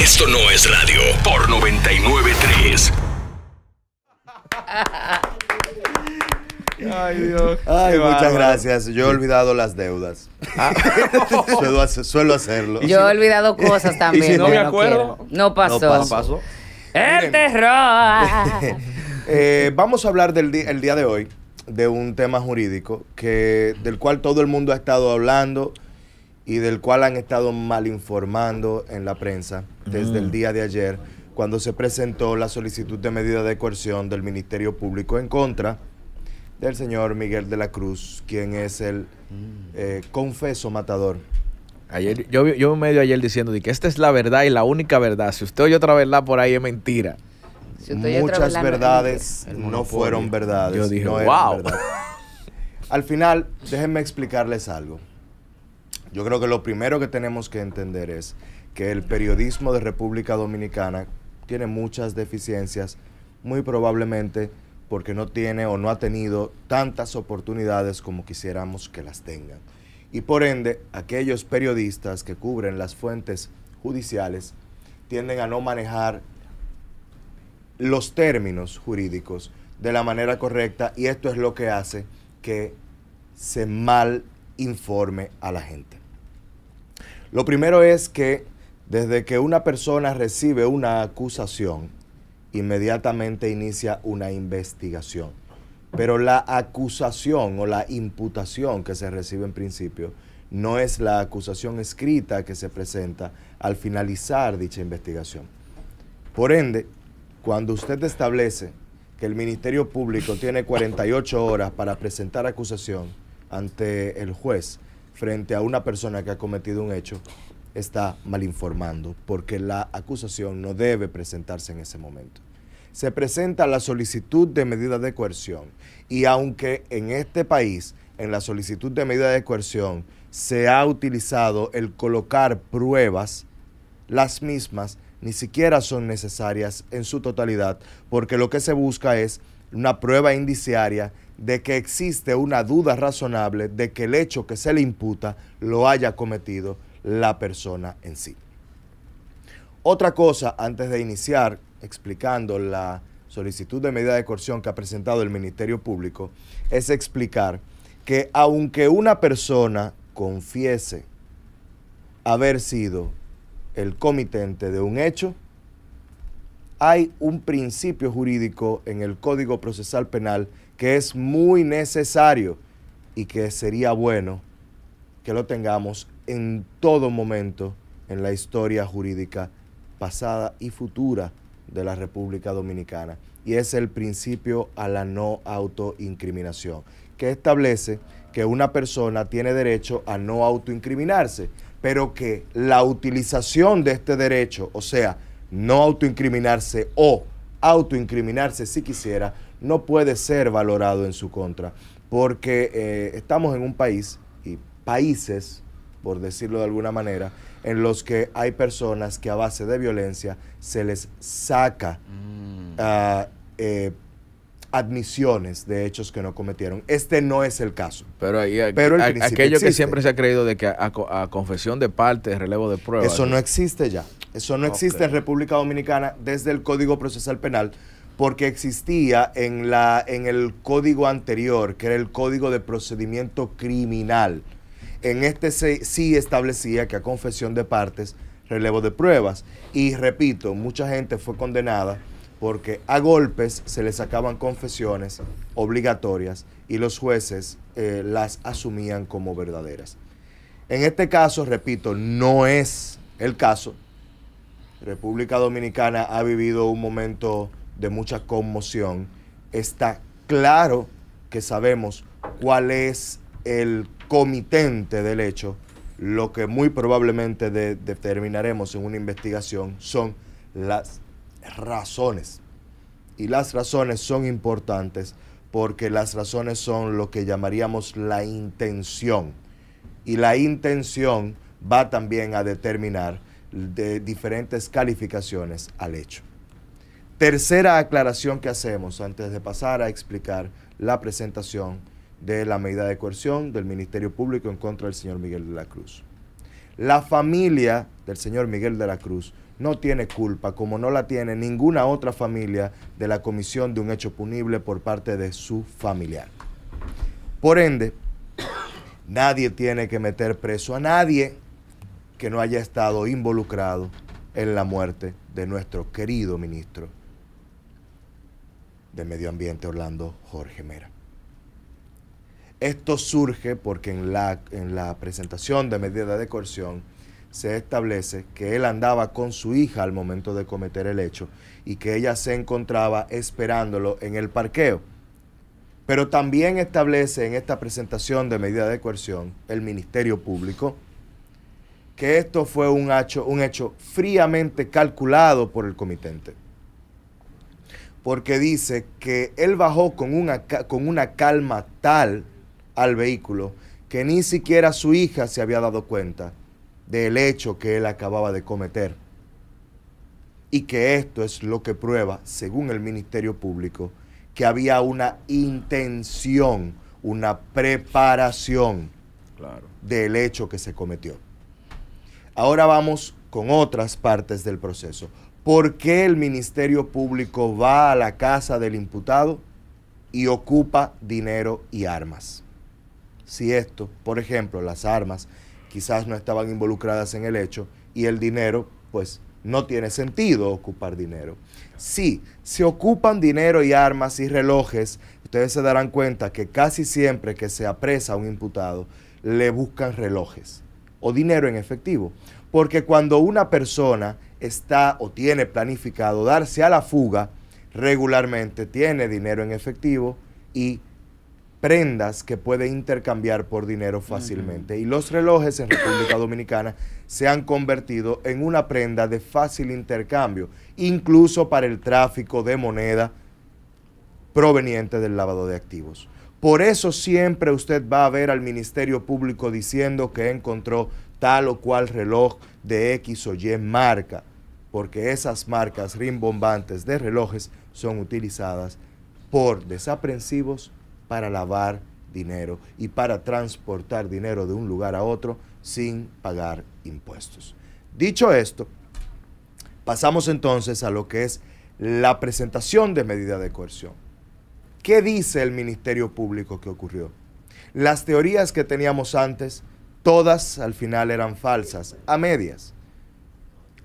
Esto no es radio por 993. Ay, Dios. Ay, muchas gracias. Yo he olvidado las deudas. Ah. suelo, hacerlo. Yo he olvidado cosas también. si ¿eh? no me acuerdo. No, pasó. No pasó. El terror. Eh, vamos a hablar del el día de hoy de un tema jurídico que, del cual todo el mundo ha estado hablando y del cual han estado mal informando en la prensa desde el mm. día de ayer, cuando se presentó la solicitud de medida de coerción del Ministerio Público en contra del señor Miguel de la Cruz, quien es el mm. eh, confeso matador. Ayer, yo, yo me medio ayer diciendo que esta es la verdad y la única verdad. Si usted oye otra verdad por ahí es mentira. Muchas verdades no, fueron verdades. Yo dije, wow. Al final, déjenme explicarles algo. Yo creo que lo primero que tenemos que entender es que el periodismo de República Dominicana tiene muchas deficiencias, muy probablemente porque no tiene o no ha tenido tantas oportunidades como quisiéramos que las tengan. Y por ende, aquellos periodistas que cubren las fuentes judiciales tienden a no manejar los términos jurídicos de la manera correcta y esto es lo que hace que se mal informe a la gente. Lo primero es que desde que una persona recibe una acusación, inmediatamente inicia una investigación. Pero la acusación o la imputación que se recibe en principio no es la acusación escrita que se presenta al finalizar dicha investigación. Por ende, cuando usted establece que el Ministerio Público tiene 48 horas para presentar acusación ante el juez, frente a una persona que ha cometido un hecho está mal informando, porque la acusación no debe presentarse en ese momento. Se presenta la solicitud de medida de coerción y aunque en este país, en la solicitud de medida de coerción, se ha utilizado el colocar pruebas, las mismas ni siquiera son necesarias en su totalidad, porque lo que se busca es una prueba indiciaria de que existe una duda razonable de que el hecho que se le imputa lo haya cometido la persona en sí. Otra cosa, antes de iniciar explicando la solicitud de medida de coerción que ha presentado el Ministerio Público, es explicar que aunque una persona confiese haber sido el comitente de un hecho, hay un principio jurídico en el Código Procesal Penal que es muy necesario y que sería bueno que lo tengamos en todo momento en la historia jurídica pasada y futura de la República Dominicana. Y es el principio a la no autoincriminación, que establece que una persona tiene derecho a no autoincriminarse, pero que la utilización de este derecho, o sea, no autoincriminarse o autoincriminarse si quisiera, no puede ser valorado en su contra, porque eh, estamos en un país y países, por decirlo de alguna manera, en los que hay personas que a base de violencia se les saca mm. ah, eh, admisiones de hechos que no cometieron. Este no es el caso. Pero, ahí, Pero aquello que siempre se ha creído de que a, confesión de parte, relevo de prueba... Eso no existe ya. Eso no existe en República Dominicana desde el Código Procesal Penal, porque existía en, la, en el código anterior, que era el código de procedimiento criminal. En este sí establecía que a confesión de partes, relevo de pruebas. Y repito, mucha gente fue condenada porque a golpes se le sacaban confesiones obligatorias y los jueces eh, las asumían como verdaderas. En este caso, repito, no es el caso. República Dominicana ha vivido un momento de mucha conmoción, está claro que sabemos cuál es el comitente del hecho, lo que muy probablemente determinaremos en una investigación son las razones. Y las razones son importantes porque las razones son lo que llamaríamos la intención. Y la intención va también a determinar de diferentes calificaciones al hecho. Tercera aclaración que hacemos antes de pasar a explicar la presentación de la medida de coerción del Ministerio Público en contra del señor Miguel de la Cruz. La familia del señor Miguel de la Cruz no tiene culpa, como no la tiene ninguna otra familia de la comisión de un hecho punible por parte de su familiar. Por ende, nadie tiene que meter preso a nadie que no haya estado involucrado en la muerte de nuestro querido ministro de Medio Ambiente Orlando Jorge Mera. Esto surge porque en la, en la presentación de medida de coerción se establece que él andaba con su hija al momento de cometer el hecho y que ella se encontraba esperándolo en el parqueo. Pero también establece en esta presentación de medida de coerción el Ministerio Público que esto fue un hecho, un hecho fríamente calculado por el comitente porque dice que él bajó con una, con una calma tal al vehículo que ni siquiera su hija se había dado cuenta del hecho que él acababa de cometer. Y que esto es lo que prueba, según el Ministerio Público, que había una intención, una preparación del hecho que se cometió. Ahora vamos con otras partes del proceso. ¿por qué el Ministerio Público va a la casa del imputado y ocupa dinero y armas? Si esto, por ejemplo, las armas quizás no estaban involucradas en el hecho y el dinero, pues no tiene sentido ocupar dinero. Si se ocupan dinero y armas y relojes, ustedes se darán cuenta que casi siempre que se apresa a un imputado, le buscan relojes o dinero en efectivo. Porque cuando una persona está o tiene planificado darse a la fuga, regularmente tiene dinero en efectivo y prendas que puede intercambiar por dinero fácilmente. Y los relojes en República Dominicana se han convertido en una prenda de fácil intercambio, incluso para el tráfico de moneda proveniente del lavado de activos. Por eso siempre usted va a ver al Ministerio Público diciendo que encontró tal o cual reloj de X o Y marca, porque esas marcas rimbombantes de relojes son utilizadas por desaprensivos para lavar dinero y para transportar dinero de un lugar a otro sin pagar impuestos. Dicho esto, pasamos entonces a lo que es la presentación de medida de coerción. ¿Qué dice el Ministerio Público que ocurrió? Las teorías que teníamos antes todas al final eran falsas, a medias.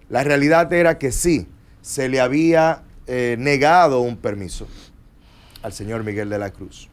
La realidad era que sí, se le había eh, negado un permiso al señor Miguel de la Cruz,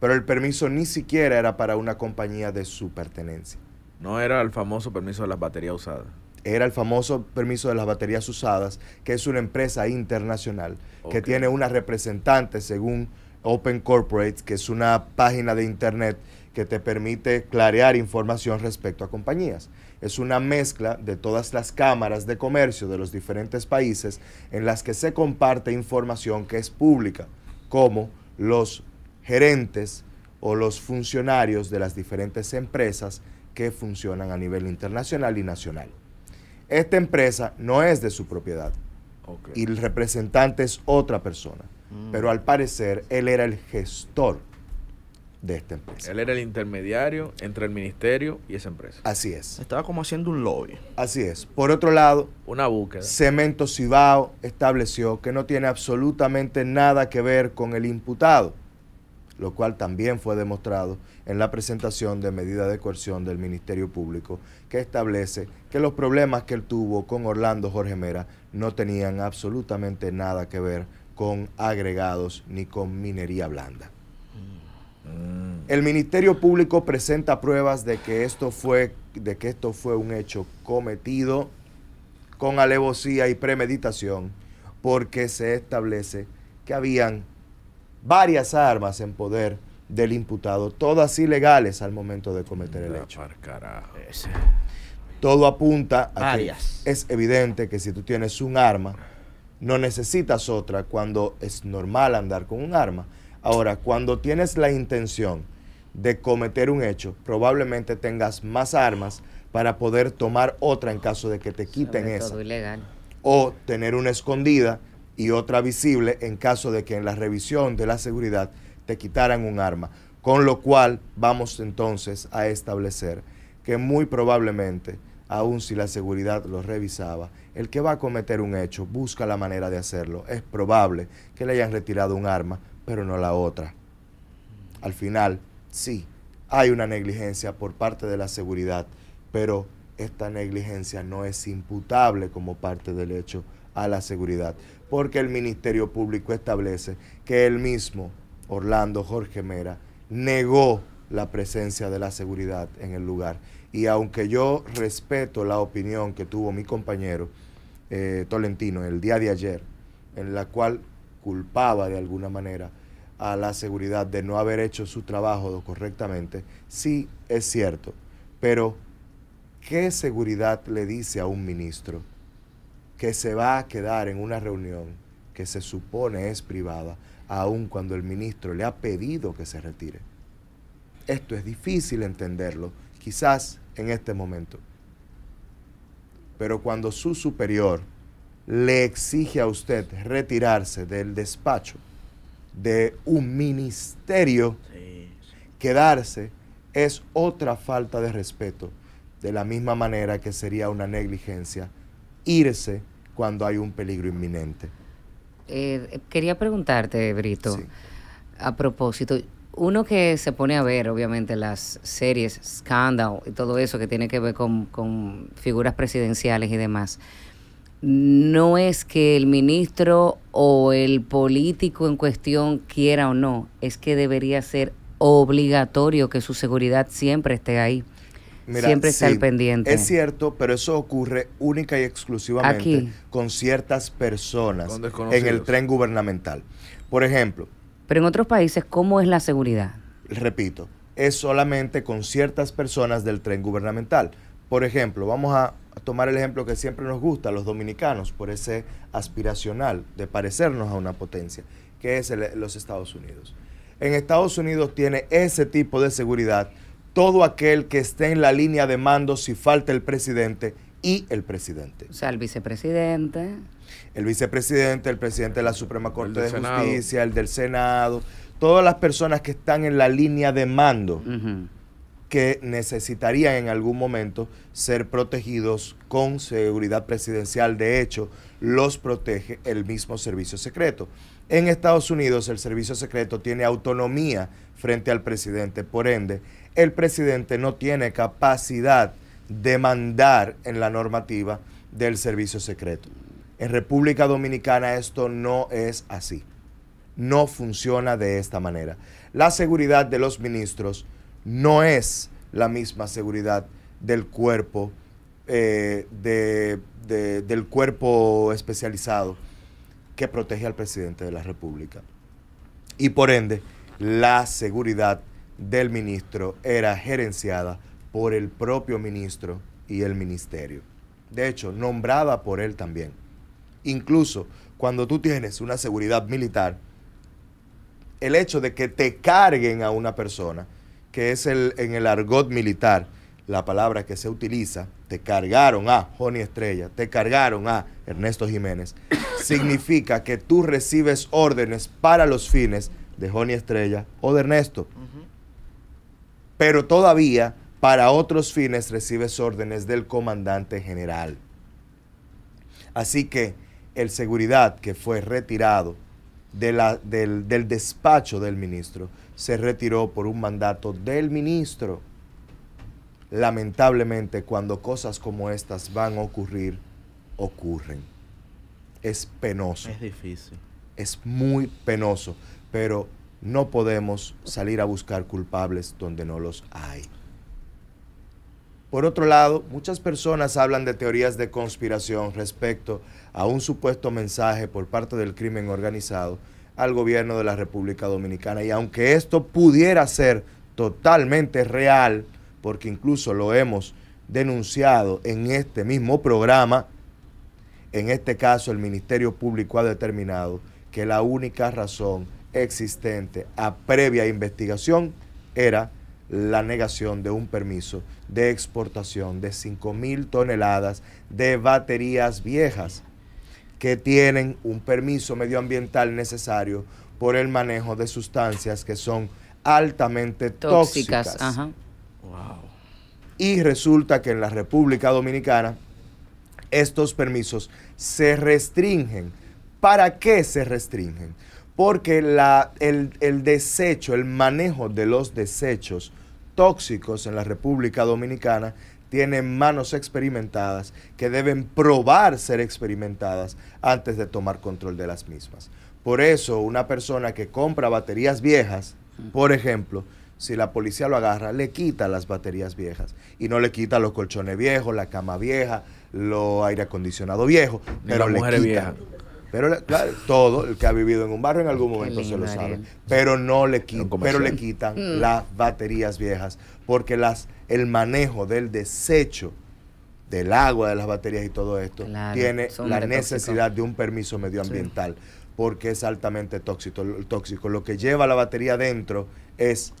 pero el permiso ni siquiera era para una compañía de su pertenencia. No era el famoso permiso de las baterías usadas. Era el famoso permiso de las baterías usadas, que es una empresa internacional que tiene una representante según Open Corporate, que es una página de internet que te permite clarear información respecto a compañías. Es una mezcla de todas las cámaras de comercio de los diferentes países en las que se comparte información que es pública, como los gerentes o los funcionarios de las diferentes empresas que funcionan a nivel internacional y nacional. Esta empresa no es de su propiedad y el representante es otra persona, mm. pero al parecer él era el gestor de esta empresa. Él era el intermediario entre el ministerio y esa empresa. Así es. Estaba como haciendo un lobby. Así es. Por otro lado, una Cemento Cibao estableció que no tiene absolutamente nada que ver con el imputado, lo cual también fue demostrado en la presentación de medida de coerción del Ministerio Público, que establece que los problemas que él tuvo con Orlando Jorge Mera no tenían absolutamente nada que ver con agregados ni con minería blanda. Mm. El Ministerio Público presenta pruebas de que esto fue, de que esto fue un hecho cometido con alevosía y premeditación, porque se establece que habían varias armas en poder del imputado, todas ilegales al momento de cometer el hecho. Todo apunta a que es evidente que si tú tienes un arma, no necesitas otra cuando es normal andar con un arma. Ahora, cuando tienes la intención de cometer un hecho, probablemente tengas más armas para poder tomar otra en caso de que te quiten esa. O tener una escondida y otra visible en caso de que en la revisión de la seguridad te quitaran un arma. Con lo cual vamos entonces a establecer que muy probablemente, aun si la seguridad lo revisaba, el que va a cometer un hecho busca la manera de hacerlo. Es probable que le hayan retirado un arma pero no la otra. Al final, sí, hay una negligencia por parte de la seguridad, pero esta negligencia no es imputable como parte del hecho a la seguridad, porque el Ministerio Público establece que él mismo Orlando Jorge Mera negó la presencia de la seguridad en el lugar. Y aunque yo respeto la opinión que tuvo mi compañero eh, Tolentino el día de ayer, en la cual culpaba de alguna manera a la seguridad de no haber hecho su trabajo correctamente, sí es cierto, pero ¿qué seguridad le dice a un ministro que se va a quedar en una reunión que se supone es privada, aun cuando el ministro le ha pedido que se retire? Esto es difícil entenderlo, quizás en este momento, pero cuando su superior le exige a usted retirarse del despacho, de un ministerio, quedarse es otra falta de respeto, de la misma manera que sería una negligencia irse cuando hay un peligro inminente. Eh, quería preguntarte, Brito, a propósito, uno que se pone a ver, obviamente, las series, Scandal y todo eso que tiene que ver con, con figuras presidenciales y demás, no es que el ministro o el político en cuestión quiera o no, es que debería ser obligatorio que su seguridad siempre esté ahí. siempre está al pendiente. Es cierto, pero eso ocurre única y exclusivamente con ciertas personas en el tren gubernamental. Por ejemplo. Pero en otros países, ¿cómo es la seguridad? Repito, es solamente con ciertas personas del tren gubernamental. Por ejemplo, vamos a tomar el ejemplo que siempre nos gusta, a los dominicanos, por ese aspiracional de parecernos a una potencia, que es los Estados Unidos. En Estados Unidos tiene ese tipo de seguridad todo aquel que esté en la línea de mando si falta el presidente y el presidente. O sea, el vicepresidente. El vicepresidente, el presidente de la Suprema Corte de Justicia, el del Senado, todas las personas que están en la línea de mando que necesitarían en algún momento ser protegidos con seguridad presidencial. De hecho, los protege el mismo servicio secreto. En Estados Unidos el servicio secreto tiene autonomía frente al presidente. Por ende, el presidente no tiene capacidad de mandar en la normativa del servicio secreto. En República Dominicana esto no es así. No funciona de esta manera. La seguridad de los ministros no es la misma seguridad del cuerpo, eh, del cuerpo especializado que protege al presidente de la República. Y por ende, la seguridad del ministro era gerenciada por el propio ministro y el ministerio. De hecho, nombrada por él también. Incluso cuando tú tienes una seguridad militar, el hecho de que te carguen a una persona, que es el, en el argot militar la palabra que se utiliza, te cargaron a Joni Estrella, te cargaron a Ernesto Jiménez, significa que tú recibes órdenes para los fines de Joni Estrella o de Ernesto. Pero todavía para otros fines recibes órdenes del comandante general. Así que el seguridad que fue retirado la, del, del despacho del ministro se retiró por un mandato del ministro. Lamentablemente, cuando cosas como estas van a ocurrir, ocurren. Es penoso. Es difícil. Es muy penoso, pero no podemos salir a buscar culpables donde no los hay. Por otro lado, muchas personas hablan de teorías de conspiración respecto a un supuesto mensaje por parte del crimen organizado al gobierno de la República Dominicana. Y aunque esto pudiera ser totalmente real, porque incluso lo hemos denunciado en este mismo programa, en este caso el Ministerio Público ha determinado que la única razón existente a previa investigación era la negación de un permiso de exportación de 5.000 toneladas de baterías viejas que tienen un permiso medioambiental necesario por el manejo de sustancias que son altamente tóxicas. Y resulta que en la República Dominicana estos permisos se restringen. ¿Para qué se restringen? porque la, el, desecho, el manejo de los desechos tóxicos en la República Dominicana tiene manos experimentadas que deben probar ser experimentadas antes de tomar control de las mismas. Por eso una persona que compra baterías viejas, mm. por ejemplo, si la policía lo agarra, le quita las baterías viejas y no le quita los colchones viejos, la cama vieja, lo aire acondicionado viejo, pero le quita. Pero todo el que ha vivido en un barrio en algún momento se lo sabe. Pero no le, quitan, pero le quitan mm. las baterías viejas porque las, el manejo del desecho del agua, de las baterías y todo esto tiene la necesidad de un permiso medioambiental porque es altamente tóxico, tóxico. Lo que lleva la batería dentro es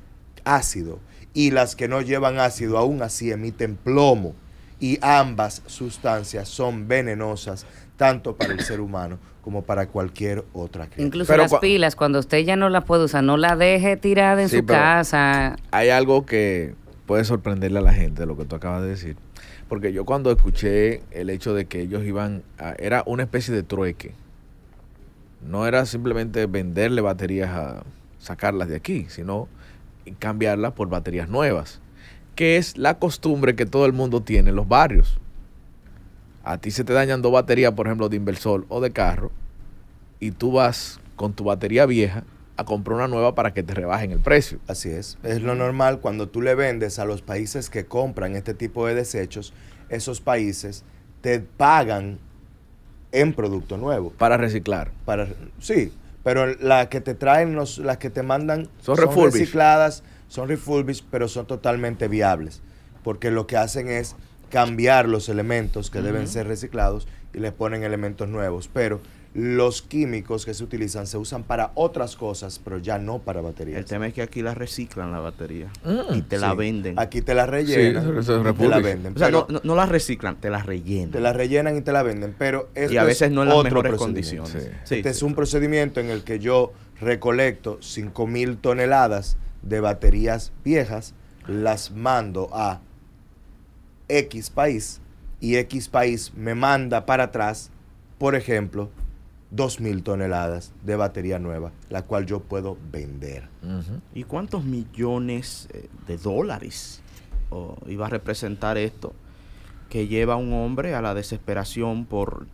ácido y las que no llevan ácido aún así emiten plomo y ambas sustancias son venenosas tanto para el ser humano como para cualquier otra criatura. Incluso las pilas, cuando usted ya no las puede usar, no la deje tirada en su casa. Hay algo que puede sorprenderle a la gente, lo que tú acabas de decir. Porque yo cuando escuché el hecho de que ellos iban, a, era una especie de trueque. No era simplemente venderle baterías a sacarlas de aquí, sino cambiarlas por baterías nuevas, que es la costumbre que todo el mundo tiene en los barrios a ti se te dañan dos baterías, por ejemplo, de inversor o de carro, y tú vas con tu batería vieja a comprar una nueva para que te rebajen el precio. Así es. Es lo normal cuando tú le vendes a los países que compran este tipo de desechos, esos países te pagan en producto nuevo. Para reciclar. Para, sí, pero las que te traen, las que te mandan son, son recicladas, son refurbished, pero son totalmente viables, porque lo que hacen es cambiar los elementos que deben ser reciclados y les ponen elementos nuevos. Pero los químicos que se utilizan se usan para otras cosas, pero ya no para baterías. El tema es que aquí la reciclan la batería mm. y te la venden. Aquí te la rellenan y te la venden. O sea, no, las la reciclan, te la rellenan. Te la rellenan y te la venden, pero esto y a veces no en las mejores condiciones. este es un procedimiento en el que yo recolecto 5.000 toneladas de baterías viejas, las mando a X país y X país me manda para atrás, por ejemplo, 2.000 toneladas de batería nueva, la cual yo puedo vender. ¿Y cuántos millones eh, de dólares iba a representar esto que lleva a un hombre a la desesperación por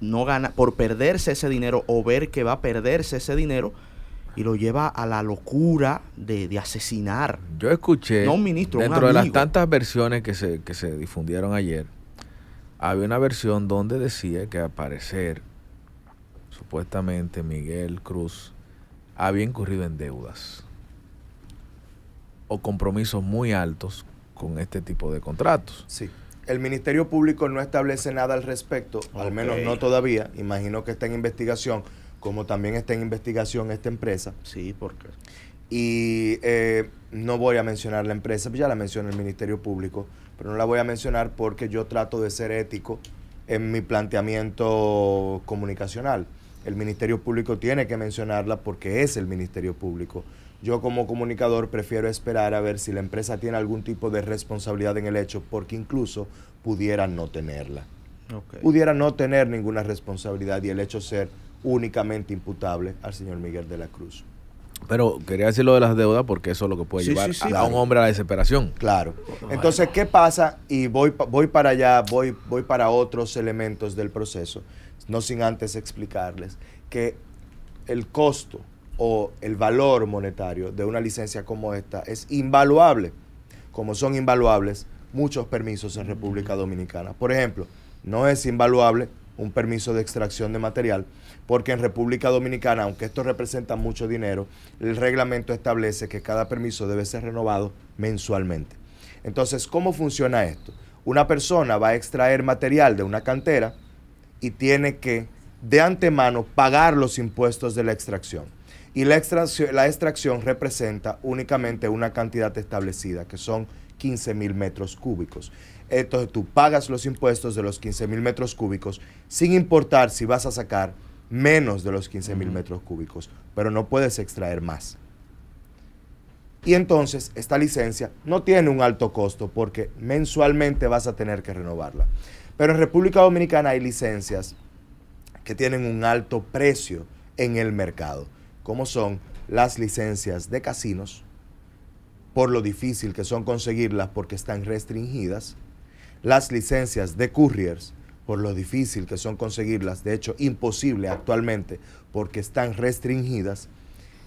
no ganar, por perderse ese dinero o ver que va a perderse ese dinero? y lo lleva a la locura de, asesinar. Yo escuché, no un ministro, dentro de las tantas versiones que se, difundieron ayer, había una versión donde decía que al parecer, supuestamente Miguel Cruz había incurrido en deudas o compromisos muy altos con este tipo de contratos. Sí. El Ministerio Público no establece nada al respecto, al menos no todavía, imagino que está en investigación como también está en investigación esta empresa. Sí, porque. Y eh, no voy a mencionar la empresa, ya la menciona el Ministerio Público, pero no la voy a mencionar porque yo trato de ser ético en mi planteamiento comunicacional. El Ministerio Público tiene que mencionarla porque es el Ministerio Público. Yo como comunicador prefiero esperar a ver si la empresa tiene algún tipo de responsabilidad en el hecho, porque incluso pudiera no tenerla. Pudiera no tener ninguna responsabilidad y el hecho ser únicamente imputable al señor Miguel de la Cruz. Pero quería decir lo de las deudas porque eso es lo que puede llevar a, un hombre a la desesperación. Claro. Entonces, ¿qué pasa? Y voy, voy para allá, voy, voy para otros elementos del proceso, no sin antes explicarles que el costo o el valor monetario de una licencia como esta es invaluable, como son invaluables muchos permisos en República Dominicana. Por ejemplo, no es invaluable un permiso de extracción de material, porque en República Dominicana, aunque esto representa mucho dinero, el reglamento establece que cada permiso debe ser renovado mensualmente. Entonces, ¿cómo funciona esto? Una persona va a extraer material de una cantera y tiene que de antemano pagar los impuestos de la extracción. Y la extracción, la extracción representa únicamente una cantidad establecida, que son 15 mil metros cúbicos. Entonces tú pagas los impuestos de los 15 mil metros cúbicos sin importar si vas a sacar menos de los 15 mil metros cúbicos, pero no puedes extraer más. Y entonces esta licencia no tiene un alto costo porque mensualmente vas a tener que renovarla. Pero en República Dominicana hay licencias que tienen un alto precio en el mercado, como son las licencias de casinos, por lo difícil que son conseguirlas porque están restringidas, las licencias de couriers por lo difícil que son conseguirlas, de hecho imposible actualmente porque están restringidas,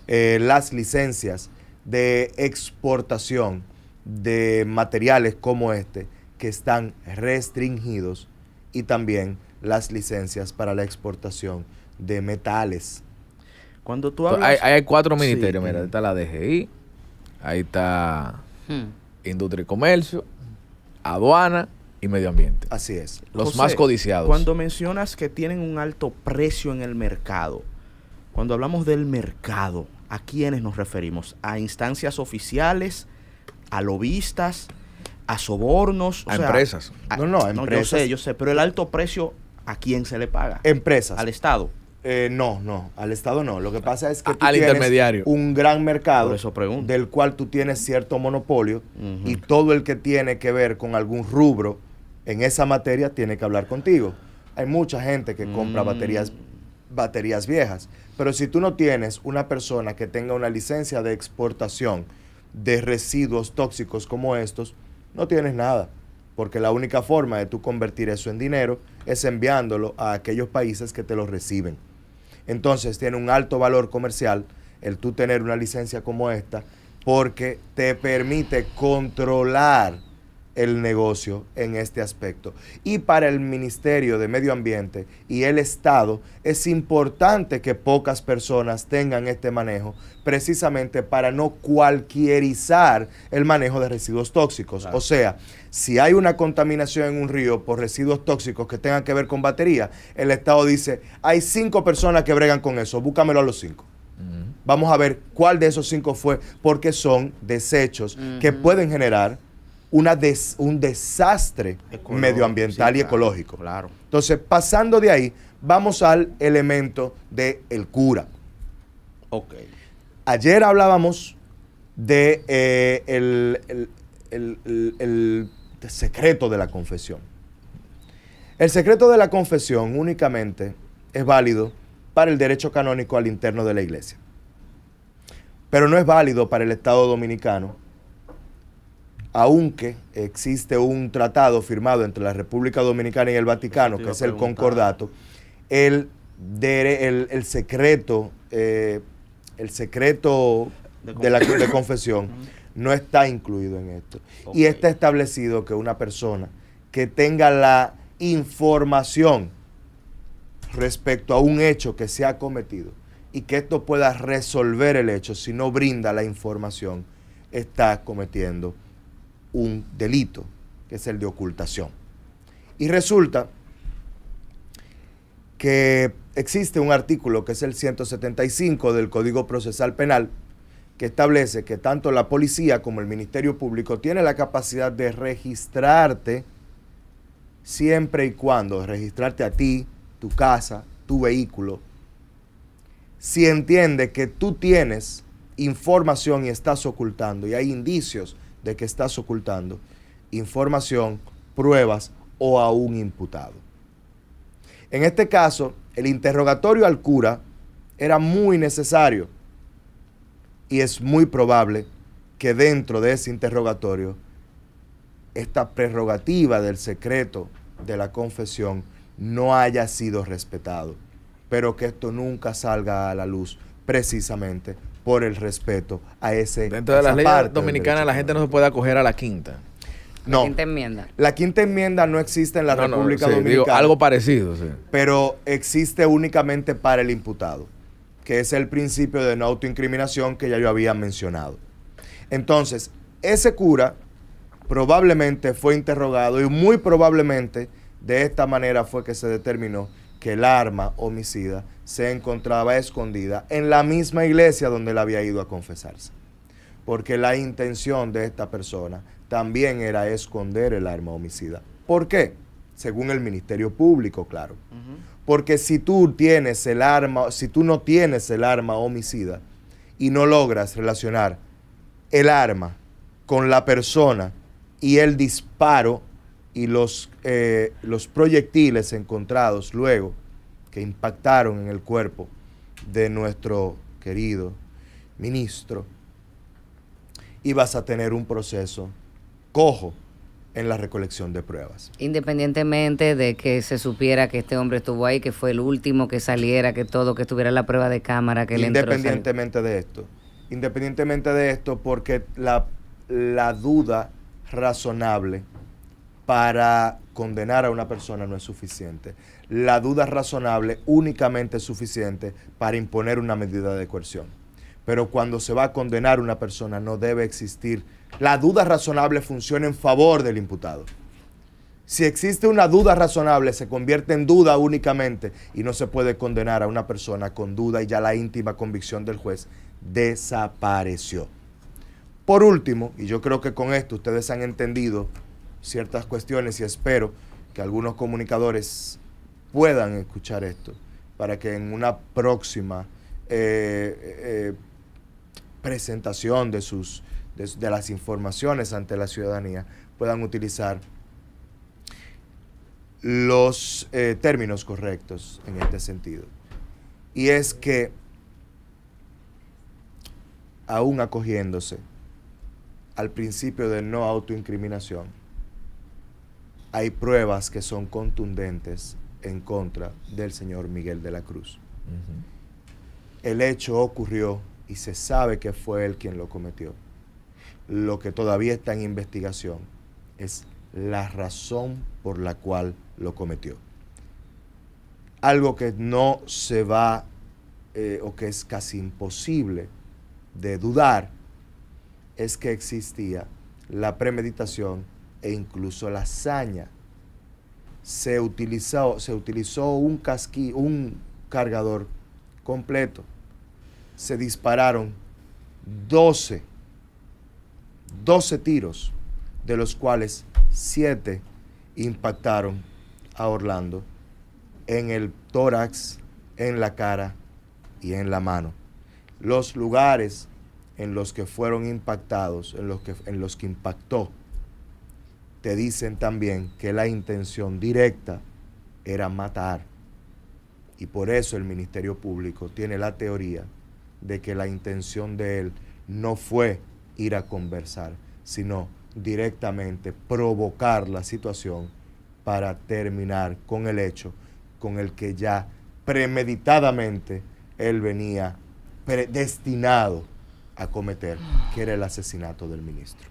eh, las licencias de exportación de materiales como este que están restringidos y también las licencias para la exportación de metales. Cuando tú Hay, cuatro ministerios, eh. mira, está la DGI, ahí está hmm. Industria y Comercio, Aduana, medio ambiente. Así es. Los más codiciados. Cuando mencionas que tienen un alto precio en el mercado, cuando hablamos del mercado, ¿a quiénes nos referimos? ¿A instancias oficiales? ¿A lobistas? ¿A sobornos? a empresas. no, no, yo sé, yo sé, pero el alto precio, ¿a quién se le paga? Empresas. Al Estado. Eh, no, no, al Estado no. Lo que pasa es que tú tienes un gran mercado del cual tú tienes cierto monopolio y todo el que tiene que ver con algún rubro en esa materia tiene que hablar contigo. Hay mucha gente que compra mm. baterías, baterías viejas, pero si tú no tienes una persona que tenga una licencia de exportación de residuos tóxicos como estos, no tienes nada, porque la única forma de tú convertir eso en dinero es enviándolo a aquellos países que te lo reciben. Entonces tiene un alto valor comercial el tú tener una licencia como esta, porque te permite controlar el negocio en este aspecto. Y para el Ministerio de Medio Ambiente y el Estado es importante que pocas personas tengan este manejo precisamente para no cualquierizar el manejo de residuos tóxicos. O sea, si hay una contaminación en un río por residuos tóxicos que tengan que ver con batería, el Estado dice, hay cinco personas que bregan con eso, búscamelo a los cinco. Vamos a ver cuál de esos cinco fue, porque son desechos que pueden generar una un desastre medioambiental y ecológico. Claro. Entonces, pasando de ahí, vamos al elemento del el cura. Ok. Ayer hablábamos de eh, el, el secreto de la confesión. El secreto de la confesión únicamente es válido para el derecho canónico al interno de la iglesia, pero no es válido para el Estado dominicano aunque existe un tratado firmado entre la República Dominicana y el Vaticano, que es el concordato, el, secreto, eh, el secreto de la confesión no está incluido en esto. Y está establecido que una persona que tenga la información respecto a un hecho que se ha cometido y que esto pueda resolver el hecho si no brinda la información, está cometiendo un delito, que es el de ocultación. Y resulta que existe un artículo que es el 175 del Código Procesal Penal que establece que tanto la policía como el Ministerio Público tiene la capacidad de registrarte siempre y cuando registrarte a ti, tu casa, tu vehículo, si entiende que tú tienes información y estás ocultando y hay indicios de que estás ocultando información, pruebas o a un imputado. En este caso, el interrogatorio al cura era muy necesario y es muy probable que dentro de ese interrogatorio esta prerrogativa del secreto de la confesión no haya sido respetado, pero que esto nunca salga a la luz precisamente por el respeto a ese. Dentro de la leyes dominicana, la gente no se puede acoger a la quinta. No. La quinta enmienda. La quinta enmienda no existe en la República sí, Dominicana. Digo, algo parecido, sí. Pero existe únicamente para el imputado, que es el principio de no autoincriminación que ya yo había mencionado. Entonces, ese cura probablemente fue interrogado y muy probablemente de esta manera fue que se determinó que el arma homicida se encontraba escondida en la misma iglesia donde él había ido a confesarse. Porque la intención de esta persona también era esconder el arma homicida. ¿Por qué? Según el Ministerio Público, claro. Porque si tú tienes el arma, si tú no tienes el arma homicida y no logras relacionar el arma con la persona y el disparo y los, eh, los proyectiles encontrados luego, que impactaron en el cuerpo de nuestro querido ministro. Y vas a tener un proceso cojo en la recolección de pruebas. Independientemente de que se supiera que este hombre estuvo ahí, que fue el último que saliera, que todo, que estuviera la prueba de cámara, que le Independientemente de esto. Independientemente de esto, porque la, la duda razonable para condenar a una persona no es suficiente. La duda razonable únicamente es suficiente para imponer una medida de coerción. Pero cuando se va a condenar a una persona no debe existir. La duda razonable funciona en favor del imputado. Si existe una duda razonable, se convierte en duda únicamente y no se puede condenar a una persona con duda y ya la íntima convicción del juez desapareció. Por último, y yo creo que con esto ustedes han entendido ciertas cuestiones y espero que algunos comunicadores puedan escuchar esto para que en una próxima eh, eh, presentación de, sus, de, las informaciones ante la ciudadanía puedan utilizar los eh, términos correctos en este sentido. Y es que, aún acogiéndose al principio de no autoincriminación, hay pruebas que son contundentes en contra del señor Miguel de la Cruz. El hecho ocurrió y se sabe que fue él quien lo cometió. Lo que todavía está en investigación es la razón por la cual lo cometió. Algo que no se va eh, o que es casi imposible de dudar es que existía la premeditación e incluso la hazaña. Se utilizó, se utilizó un, un cargador completo. Se dispararon 12, 12 tiros, de los cuales 7 impactaron a Orlando en el tórax, en la cara y en la mano. Los lugares en los que fueron impactados, en los que, en los que impactó te dicen también que la intención directa era matar. Y por eso el Ministerio Público tiene la teoría de que la intención de él no fue ir a conversar, sino directamente provocar la situación para terminar con el hecho con el que ya premeditadamente él venía predestinado a cometer, que era el asesinato del ministro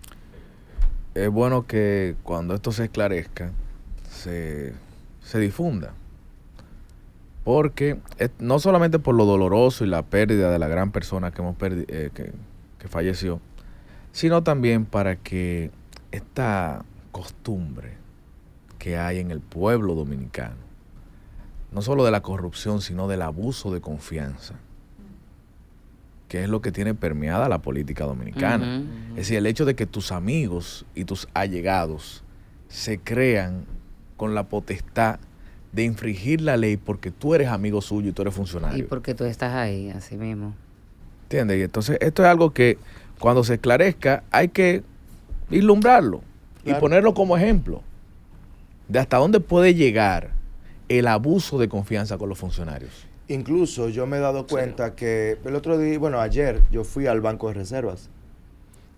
es bueno que cuando esto se esclarezca, se, se difunda. Porque no solamente por lo doloroso y la pérdida de la gran persona que, hemos eh, que, que falleció, sino también para que esta costumbre que hay en el pueblo dominicano, no solo de la corrupción, sino del abuso de confianza, que es lo que tiene permeada la política dominicana. Es decir, el hecho de que tus amigos y tus allegados se crean con la potestad de infringir la ley porque tú eres amigo suyo y tú eres funcionario. Y porque tú estás ahí, así mismo. ¿Entiendes? Y entonces esto es algo que cuando se esclarezca hay que vislumbrarlo y ponerlo como ejemplo de hasta dónde puede llegar el abuso de confianza con los funcionarios. Incluso yo me he dado cuenta que el otro día, bueno, ayer yo fui al banco de reservas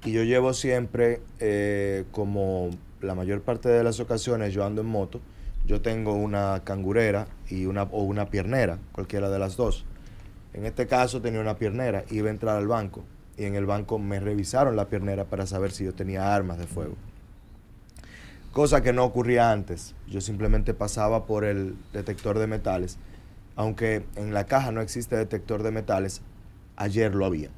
y yo llevo siempre, eh, como la mayor parte de las ocasiones yo ando en moto, yo tengo una cangurera y una, o una piernera, cualquiera de las dos. En este caso tenía una piernera, iba a entrar al banco y en el banco me revisaron la piernera para saber si yo tenía armas de fuego. Cosa que no ocurría antes, yo simplemente pasaba por el detector de metales aunque en la caja no existe detector de metales, ayer lo había.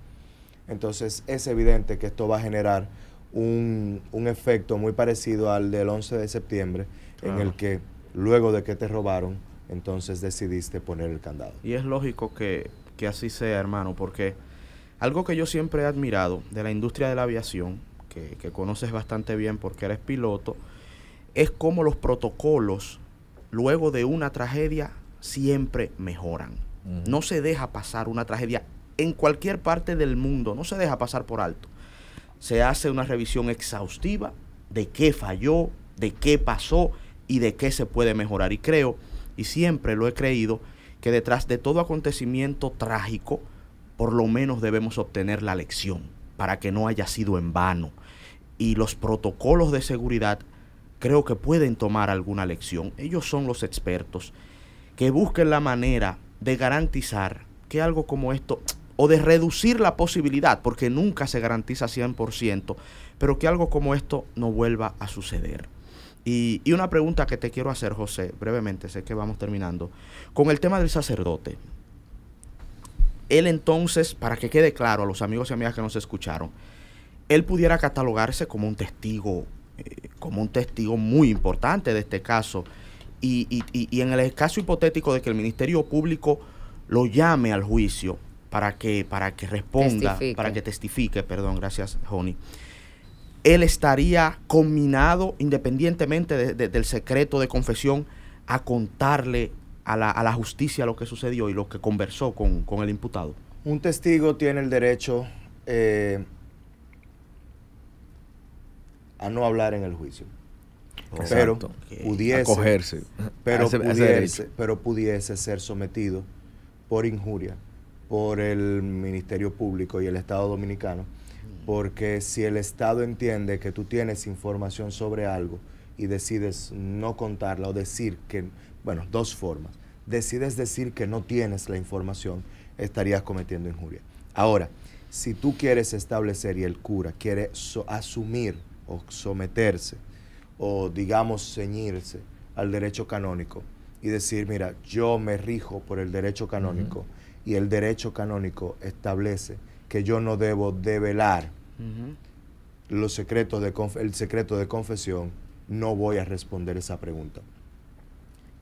Entonces es evidente que esto va a generar un, efecto muy parecido al del 11 de septiembre, en el que luego de que te robaron, entonces decidiste poner el candado. Y es lógico que, así sea, hermano, porque algo que yo siempre he admirado de la industria de la aviación, que, que conoces bastante bien porque eres piloto, es cómo los protocolos, luego de una tragedia, siempre mejoran. No se deja pasar una tragedia en cualquier parte del mundo, no se deja pasar por alto. Se hace una revisión exhaustiva de qué falló, de qué pasó y de qué se puede mejorar. Y creo, y siempre lo he creído, que detrás de todo acontecimiento trágico, por lo menos debemos obtener la lección para que no haya sido en vano. Y los protocolos de seguridad creo que pueden tomar alguna lección. Ellos son los expertos que busquen la manera de garantizar que algo como esto, o de reducir la posibilidad, porque nunca se garantiza 100%, pero que algo como esto no vuelva a suceder. Y, y una pregunta que te quiero hacer, José, brevemente, sé que vamos terminando, con el tema del sacerdote. Él entonces, para que quede claro a los amigos y amigas que nos escucharon, él pudiera catalogarse como un testigo, eh, como un testigo muy importante de este caso y, y, y, en el caso hipotético de que el Ministerio Público lo llame al juicio para que, para que responda, para que testifique, perdón, gracias, Joni, él estaría combinado, independientemente del secreto de confesión, a contarle a la, a la, justicia lo que sucedió y lo que conversó con, con el imputado. Un testigo tiene el derecho eh, a no hablar en el juicio pero pudiese, Acogerse. Pero, pudiese pero pudiese ser sometido por injuria por el Ministerio Público y el Estado Dominicano, porque si el Estado entiende que tú tienes información sobre algo y decides no contarla o decir que, bueno, dos formas, decides decir que no tienes la información, estarías cometiendo injuria. Ahora, si tú quieres establecer y el cura quiere asumir o someterse o digamos ceñirse al derecho canónico y decir, mira, yo me rijo por el derecho canónico y el derecho canónico establece que yo no debo develar los secretos de el secreto de confesión, no voy a responder esa pregunta.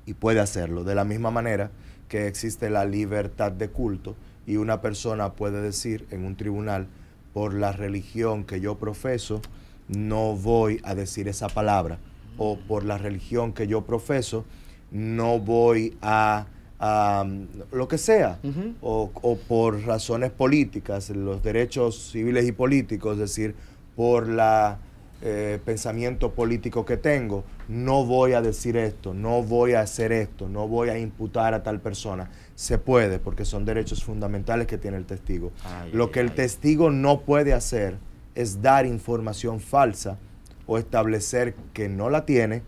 Y puede hacerlo de la misma manera que existe la libertad de culto y una persona puede decir en un tribunal, por la religión que yo profeso, no voy a decir esa palabra o por la religión que yo profeso, no voy a, mm, lo que sea, o, por razones políticas, los derechos civiles y políticos, es decir, por la eh, pensamiento político que tengo, no voy a decir esto, no voy a hacer esto, no voy a imputar a tal persona. Se puede, porque son derechos fundamentales que tiene el testigo. lo que el testigo no puede hacer, es dar información falsa o establecer que no la tiene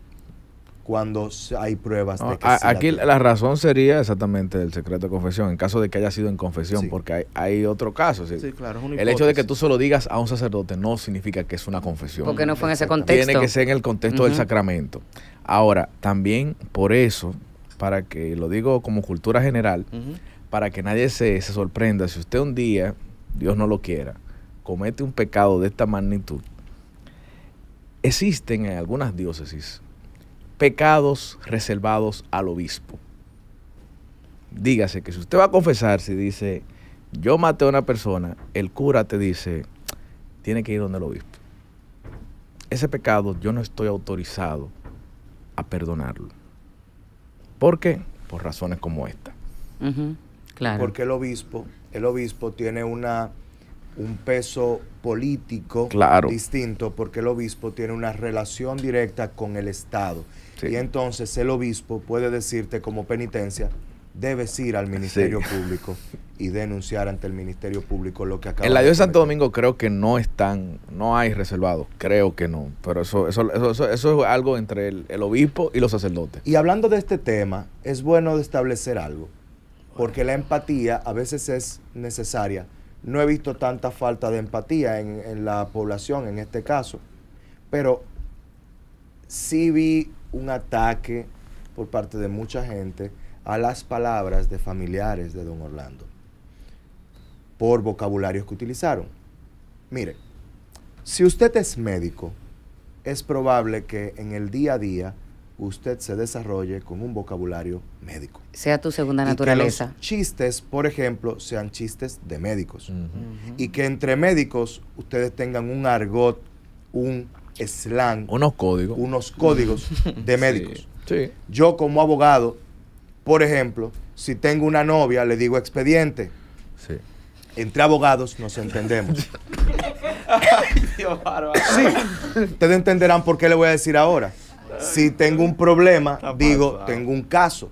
cuando hay pruebas de que Aquí la, razón sería exactamente el secreto de confesión, en caso de que haya sido en confesión, porque hay, otro caso. claro, el hecho de que tú solo digas a un sacerdote no significa que es una confesión. Porque no fue en ese contexto. Tiene que ser en el contexto del sacramento. Ahora, también por eso, para que lo digo como cultura general, para que nadie se sorprenda, si usted un día, Dios no lo quiera, comete un pecado de esta magnitud, existen en algunas diócesis pecados reservados al obispo. Dígase que si usted va a confesarse y dice, yo maté a una persona, el cura te dice, tiene que ir donde el obispo. Ese pecado yo no estoy autorizado a perdonarlo. ¿Por qué? Por razones como esta. Claro. Porque el obispo, el obispo tiene una un peso político claro. distinto porque el obispo tiene una relación directa con el Estado. Y entonces el obispo puede decirte como penitencia, debes ir al Ministerio Público y denunciar ante el Ministerio Público lo que acaba En la diócesis de Santo Domingo creo que no están, no hay reservados, creo que no, pero eso, eso, eso, es algo entre el, el, obispo y los sacerdotes. Y hablando de este tema, es bueno establecer algo, porque la empatía a veces es necesaria no he visto tanta falta de empatía en, en la población en este caso, pero sí vi un ataque por parte de mucha gente a las palabras de familiares de don Orlando por vocabularios que utilizaron. Mire, si usted es médico, es probable que en el día a día usted se desarrolle con un vocabulario médico. Sea tu segunda naturaleza. los chistes, por ejemplo, sean chistes de médicos. Y que entre médicos ustedes tengan un argot, un slang. Unos códigos. Unos códigos de médicos. Yo como abogado, por ejemplo, si tengo una novia, le digo expediente. Sí. Entre abogados nos entendemos. sí, ustedes entenderán por qué le voy a decir ahora si tengo un problema, digo, tengo un caso.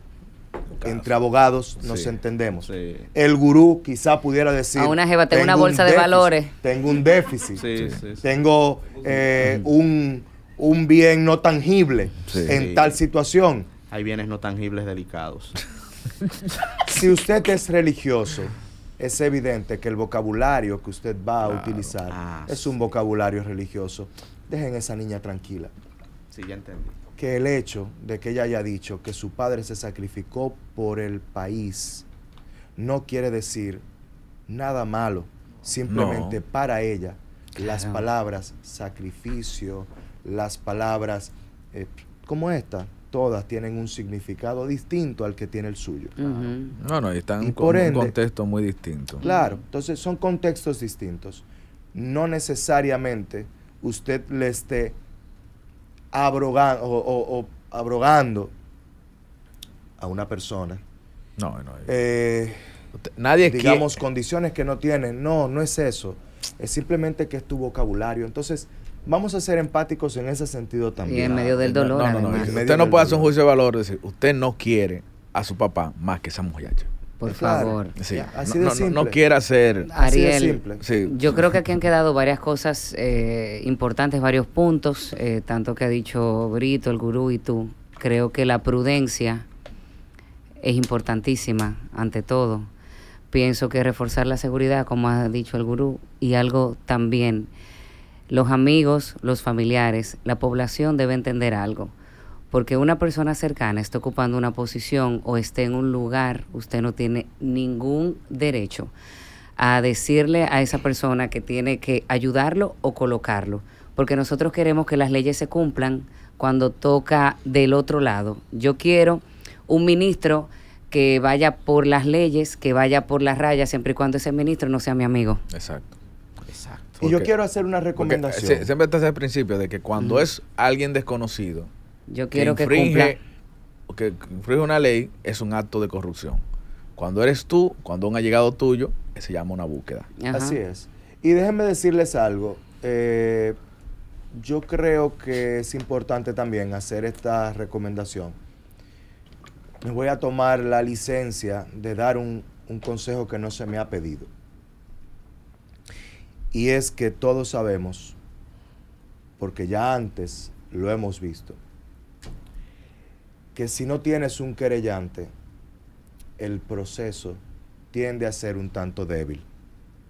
Entre abogados nos entendemos. El gurú quizá pudiera decir... una tengo, una bolsa de valores. Tengo un déficit. tengo eh, un, bien no tangible en tal situación. Hay bienes no tangibles delicados. si usted es religioso, es evidente que el vocabulario que usted va a utilizar ah, es un vocabulario religioso. Dejen esa niña tranquila. Que el hecho de que ella haya dicho que su padre se sacrificó por el país no quiere decir nada malo. Simplemente para ella, las palabras sacrificio, las palabras eh, como esta, todas tienen un significado distinto al que tiene el suyo. No, no, están en un contexto muy distinto. Claro, entonces son contextos distintos. No necesariamente usted le esté abrogando, o, abrogando a una persona. No, no. Eh, eh, nadie digamos condiciones que no tiene. No, no es eso. Es simplemente que es tu vocabulario. Entonces, vamos a ser empáticos en ese sentido también. Y en medio ah, del dolor. No, usted no puede hacer un juicio de valor, decir, usted no quiere a su papá más que esa muchacha. Por favor. no, quiera ser Ariel, simple. Yo creo que aquí han quedado varias cosas eh, importantes, varios puntos, eh, tanto que ha dicho Brito, el gurú y tú. Creo que la prudencia es importantísima ante todo. Pienso que reforzar la seguridad, como ha dicho el gurú, y algo también. Los amigos, los familiares, la población debe entender algo porque una persona cercana está ocupando una posición o esté en un lugar, usted no tiene ningún derecho a decirle a esa persona que tiene que ayudarlo o colocarlo, porque nosotros queremos que las leyes se cumplan cuando toca del otro lado. Yo quiero un ministro que vaya por las leyes, que vaya por las rayas, siempre y cuando ese ministro no sea mi amigo. Exacto. y yo quiero hacer una eh, recomendación. siempre estás el principio de que cuando es alguien desconocido, yo quiero que, infringe, que cumpla. Que infringe una ley es un acto de corrupción. Cuando eres tú, cuando un llegado tuyo, eh, se llama una búsqueda. Así es. Y déjenme decirles algo. Eh, yo creo que es importante también hacer esta recomendación. Me voy a tomar la licencia de dar un consejo que no se me ha pedido. Y es que todos sabemos, porque ya antes lo hemos visto, que si no tienes un querellante, el proceso tiende a ser un tanto débil.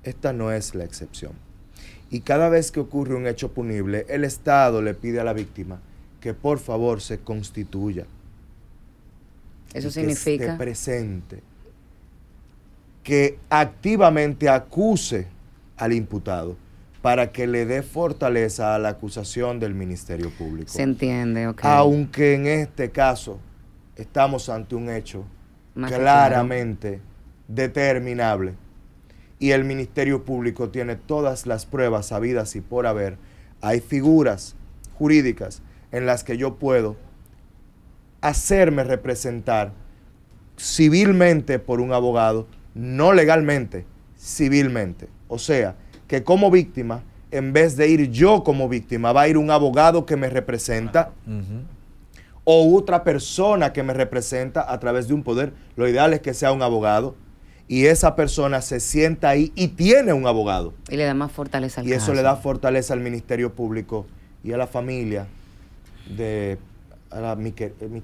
Esta no es la excepción. Y cada vez que ocurre un hecho punible, el Estado le pide a la víctima que por favor se constituya. Eso significa. Que esté presente. Que activamente acuse al imputado para que le dé fortaleza a la acusación del Ministerio Público. Se entiende, ok. Aunque en este caso estamos ante un hecho claramente determinable y el Ministerio Público tiene todas las pruebas sabidas y por haber, hay figuras jurídicas en las que yo puedo hacerme representar civilmente por un abogado, no legalmente, civilmente. O sea, que como víctima, en vez de ir yo como víctima, va a ir un abogado que me representa o otra persona que me representa a través de un poder. Lo ideal es que sea un abogado y esa persona se sienta ahí y tiene un abogado. Y le da más fortaleza al Y eso le da fortaleza al Ministerio Público y a la familia de a mis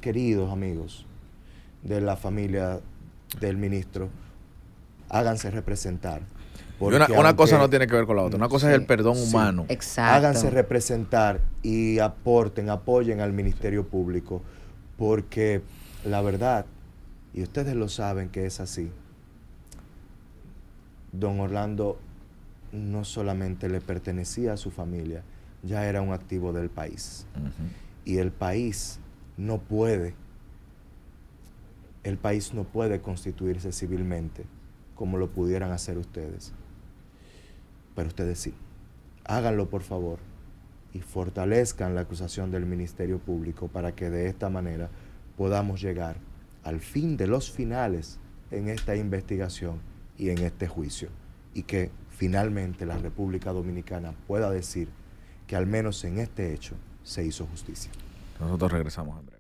queridos amigos de la familia del ministro. Háganse representar. Una, cosa no tiene que ver con la otra. Una cosa es el perdón humano. Háganse representar y aporten, apoyen al Ministerio Público, porque la verdad, y ustedes lo saben que es así, don Orlando no solamente le pertenecía a su familia, ya era un activo del país. Y el país no puede, el país no puede constituirse civilmente como lo pudieran hacer ustedes pero ustedes sí. Háganlo, por favor, y fortalezcan la acusación del Ministerio Público para que de esta manera podamos llegar al fin de los finales en esta investigación y en este juicio. Y que finalmente la República Dominicana pueda decir que al menos en este hecho se hizo justicia. Nosotros regresamos,